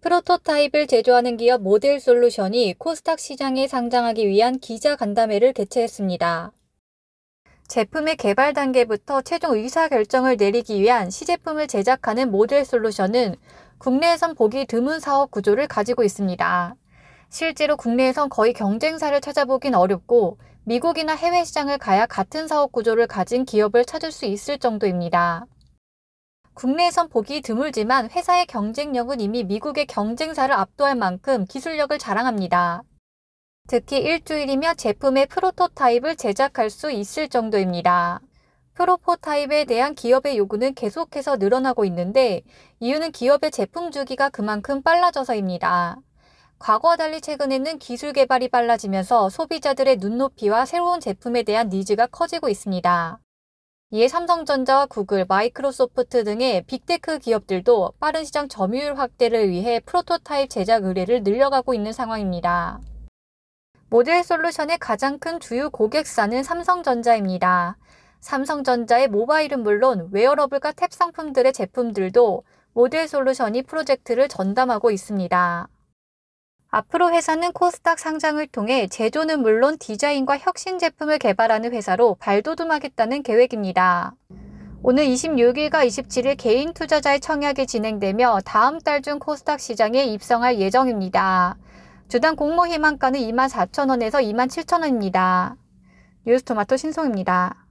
프로토타입을 제조하는 기업 모델 솔루션이 코스닥 시장에 상장하기 위한 기자 간담회를 개최했습니다. 제품의 개발 단계부터 최종 의사결정을 내리기 위한 시제품을 제작하는 모델 솔루션은 국내에선 보기 드문 사업 구조를 가지고 있습니다. 실제로 국내에선 거의 경쟁사를 찾아보긴 어렵고 미국이나 해외 시장을 가야 같은 사업 구조를 가진 기업을 찾을 수 있을 정도입니다. 국내에선 보기 드물지만 회사의 경쟁력은 이미 미국의 경쟁사를 압도할 만큼 기술력을 자랑합니다. 특히 일주일이면 제품의 프로토타입을 제작할 수 있을 정도입니다. 프로포타입에 대한 기업의 요구는 계속해서 늘어나고 있는데 이유는 기업의 제품 주기가 그만큼 빨라져서입니다. 과거와 달리 최근에는 기술 개발이 빨라지면서 소비자들의 눈높이와 새로운 제품에 대한 니즈가 커지고 있습니다. 이에 삼성전자, 구글, 마이크로소프트 등의 빅테크 기업들도 빠른 시장 점유율 확대를 위해 프로토타입 제작 의뢰를 늘려가고 있는 상황입니다. 모델 솔루션의 가장 큰 주요 고객사는 삼성전자입니다. 삼성전자의 모바일은 물론 웨어러블과 탭 상품들의 제품들도 모델 솔루션이 프로젝트를 전담하고 있습니다. 앞으로 회사는 코스닥 상장을 통해 제조는 물론 디자인과 혁신 제품을 개발하는 회사로 발돋움하겠다는 계획입니다. 오늘 26일과 27일 개인 투자자의 청약이 진행되며 다음 달 중 코스닥 시장에 입성할 예정입니다. 주당 공모 희망가는 24,000원에서 27,000원입니다. 뉴스토마토 신송입니다.